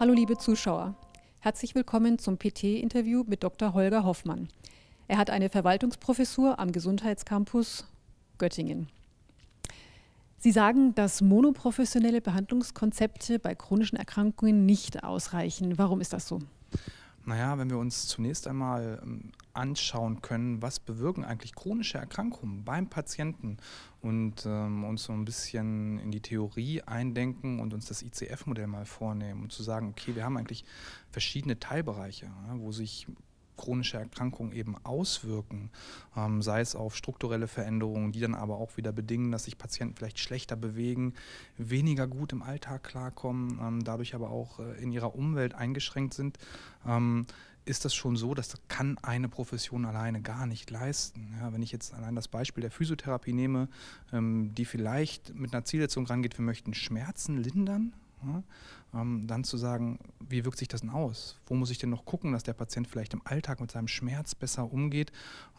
Hallo liebe Zuschauer. Herzlich willkommen zum PT-Interview mit Dr. Holger Hoffmann. Er hat eine Verwaltungsprofessur am Gesundheitscampus Göttingen. Sie sagen, dass monoprofessionelle Behandlungskonzepte bei chronischen Erkrankungen nicht ausreichen. Warum ist das so? Naja, wenn wir uns zunächst einmal ähm, anschauen können, was bewirken eigentlich chronische Erkrankungen beim Patienten und ähm, uns so ein bisschen in die Theorie eindenken und uns das ICF-Modell mal vornehmen und zu sagen, okay, wir haben eigentlich verschiedene Teilbereiche, ja, wo sich chronische Erkrankungen eben auswirken, ähm, sei es auf strukturelle Veränderungen, die dann aber auch wieder bedingen, dass sich Patienten vielleicht schlechter bewegen, weniger gut im Alltag klarkommen, ähm, dadurch aber auch äh, in ihrer Umwelt eingeschränkt sind. Ähm, ist das schon so, dass das kann eine Profession alleine gar nicht leisten. Ja, wenn ich jetzt allein das Beispiel der Physiotherapie nehme, ähm, die vielleicht mit einer Zielsetzung rangeht, wir möchten Schmerzen lindern, ja, ähm, dann zu sagen, wie wirkt sich das denn aus? Wo muss ich denn noch gucken, dass der Patient vielleicht im Alltag mit seinem Schmerz besser umgeht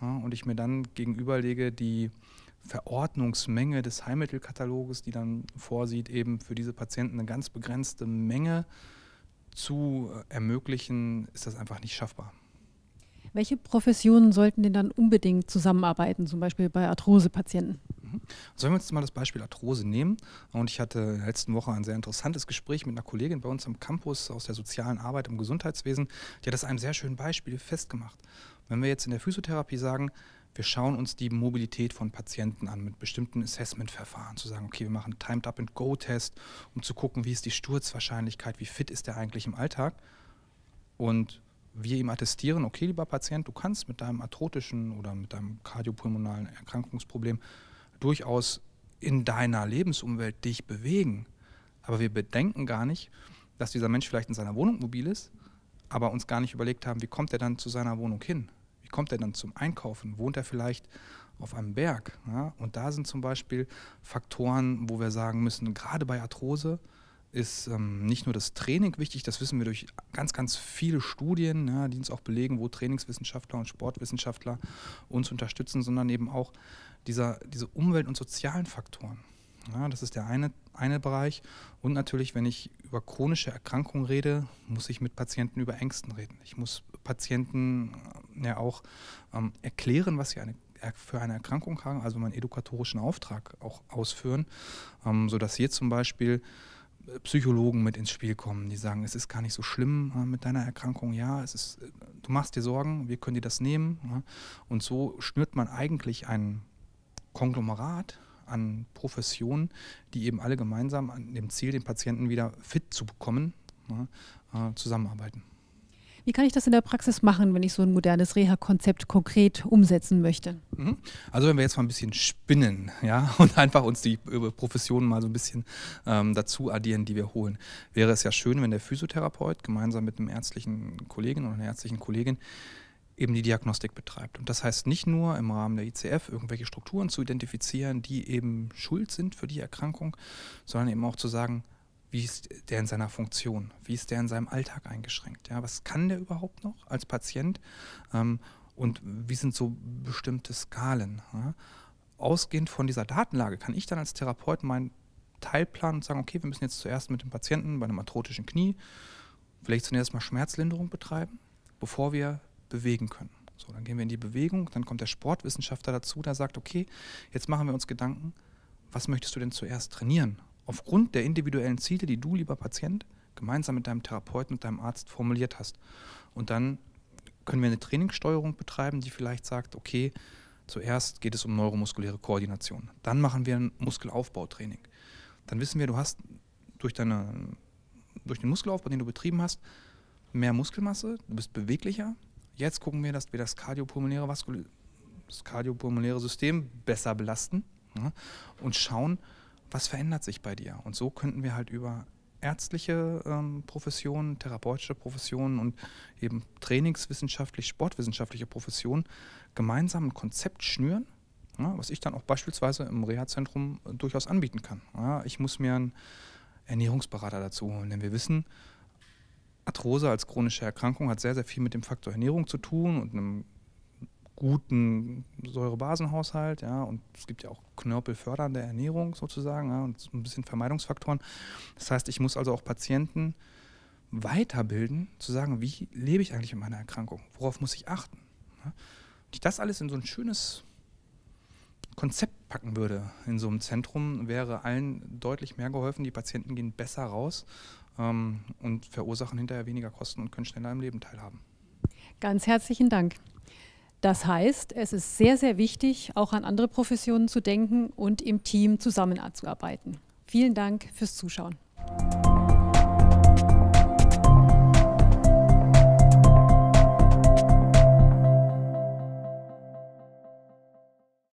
ja, und ich mir dann gegenüberlege die Verordnungsmenge des Heilmittelkataloges, die dann vorsieht, eben für diese Patienten eine ganz begrenzte Menge zu äh, ermöglichen, ist das einfach nicht schaffbar. Welche Professionen sollten denn dann unbedingt zusammenarbeiten, zum Beispiel bei Arthrosepatienten? Also mhm. wenn wir uns mal das Beispiel Arthrose nehmen, und ich hatte in der letzten Woche ein sehr interessantes Gespräch mit einer Kollegin bei uns am Campus aus der sozialen Arbeit im Gesundheitswesen, die hat das einem sehr schönen Beispiel festgemacht. Wenn wir jetzt in der Physiotherapie sagen, wir schauen uns die Mobilität von Patienten an mit bestimmten Assessment-Verfahren, zu sagen, okay, wir machen Timed Up and Go-Test, um zu gucken, wie ist die Sturzwahrscheinlichkeit, wie fit ist der eigentlich im Alltag. Und wir ihm attestieren, okay, lieber Patient, du kannst mit deinem arthrotischen oder mit deinem kardiopulmonalen Erkrankungsproblem durchaus in deiner Lebensumwelt dich bewegen. Aber wir bedenken gar nicht, dass dieser Mensch vielleicht in seiner Wohnung mobil ist, aber uns gar nicht überlegt haben, wie kommt er dann zu seiner Wohnung hin kommt er dann zum Einkaufen? Wohnt er vielleicht auf einem Berg? Ja? Und da sind zum Beispiel Faktoren, wo wir sagen müssen, gerade bei Arthrose, ist ähm, nicht nur das Training wichtig, das wissen wir durch ganz, ganz viele Studien, ja, die uns auch belegen, wo Trainingswissenschaftler und Sportwissenschaftler uns unterstützen, sondern eben auch dieser, diese Umwelt- und sozialen Faktoren. Ja, das ist der eine, eine Bereich. Und natürlich, wenn ich über chronische Erkrankungen rede, muss ich mit Patienten über Ängsten reden. Ich muss Patienten ähm, ja auch ähm, erklären, was sie eine, für eine Erkrankung haben, also einen edukatorischen Auftrag auch ausführen, ähm, sodass hier zum Beispiel äh, Psychologen mit ins Spiel kommen, die sagen, es ist gar nicht so schlimm äh, mit deiner Erkrankung, ja, es ist, äh, du machst dir Sorgen, wir können dir das nehmen. Ja? Und so schnürt man eigentlich ein Konglomerat an Professionen, die eben alle gemeinsam an dem Ziel, den Patienten wieder fit zu bekommen, ja, äh, zusammenarbeiten. Wie kann ich das in der Praxis machen, wenn ich so ein modernes Reha-Konzept konkret umsetzen möchte? Mhm. Also wenn wir jetzt mal ein bisschen spinnen, ja, und einfach uns die äh, Professionen mal so ein bisschen ähm, dazu addieren, die wir holen, wäre es ja schön, wenn der Physiotherapeut gemeinsam mit einem ärztlichen Kollegen oder einer ärztlichen Kollegin eben die Diagnostik betreibt. Und das heißt nicht nur im Rahmen der ICF irgendwelche Strukturen zu identifizieren, die eben schuld sind für die Erkrankung, sondern eben auch zu sagen, wie ist der in seiner Funktion, wie ist der in seinem Alltag eingeschränkt, ja, was kann der überhaupt noch als Patient ähm, und wie sind so bestimmte Skalen. Ja? Ausgehend von dieser Datenlage kann ich dann als Therapeut meinen Teilplan und sagen, okay, wir müssen jetzt zuerst mit dem Patienten bei einem arthrotischen Knie vielleicht zunächst mal Schmerzlinderung betreiben, bevor wir bewegen können. So, dann gehen wir in die Bewegung, dann kommt der Sportwissenschaftler dazu, der sagt, okay, jetzt machen wir uns Gedanken, was möchtest du denn zuerst trainieren? aufgrund der individuellen Ziele, die du, lieber Patient, gemeinsam mit deinem Therapeuten und deinem Arzt formuliert hast. Und dann können wir eine Trainingssteuerung betreiben, die vielleicht sagt, okay, zuerst geht es um neuromuskuläre Koordination. Dann machen wir ein Muskelaufbautraining. Dann wissen wir, du hast durch, deine, durch den Muskelaufbau, den du betrieben hast, mehr Muskelmasse, du bist beweglicher. Jetzt gucken wir, dass wir das kardiopulmonäre, das kardiopulmonäre System besser belasten ja, und schauen, was verändert sich bei dir? Und so könnten wir halt über ärztliche ähm, Professionen, therapeutische Professionen und eben trainingswissenschaftlich, sportwissenschaftliche Professionen gemeinsam ein Konzept schnüren, ja, was ich dann auch beispielsweise im Reha-Zentrum äh, durchaus anbieten kann. Ja, ich muss mir einen Ernährungsberater dazu holen, denn wir wissen, Arthrose als chronische Erkrankung hat sehr, sehr viel mit dem Faktor Ernährung zu tun und einem guten Säurebasenhaushalt, ja, und es gibt ja auch knörpelfördernde Ernährung sozusagen, ja, und ein bisschen Vermeidungsfaktoren. Das heißt, ich muss also auch Patienten weiterbilden, zu sagen, wie lebe ich eigentlich mit meiner Erkrankung? Worauf muss ich achten? Ja. Wenn ich das alles in so ein schönes Konzept packen würde in so einem Zentrum, wäre allen deutlich mehr geholfen. Die Patienten gehen besser raus ähm, und verursachen hinterher weniger Kosten und können schneller im Leben teilhaben. Ganz herzlichen Dank. Das heißt, es ist sehr, sehr wichtig, auch an andere Professionen zu denken und im Team zusammenzuarbeiten. Vielen Dank fürs Zuschauen.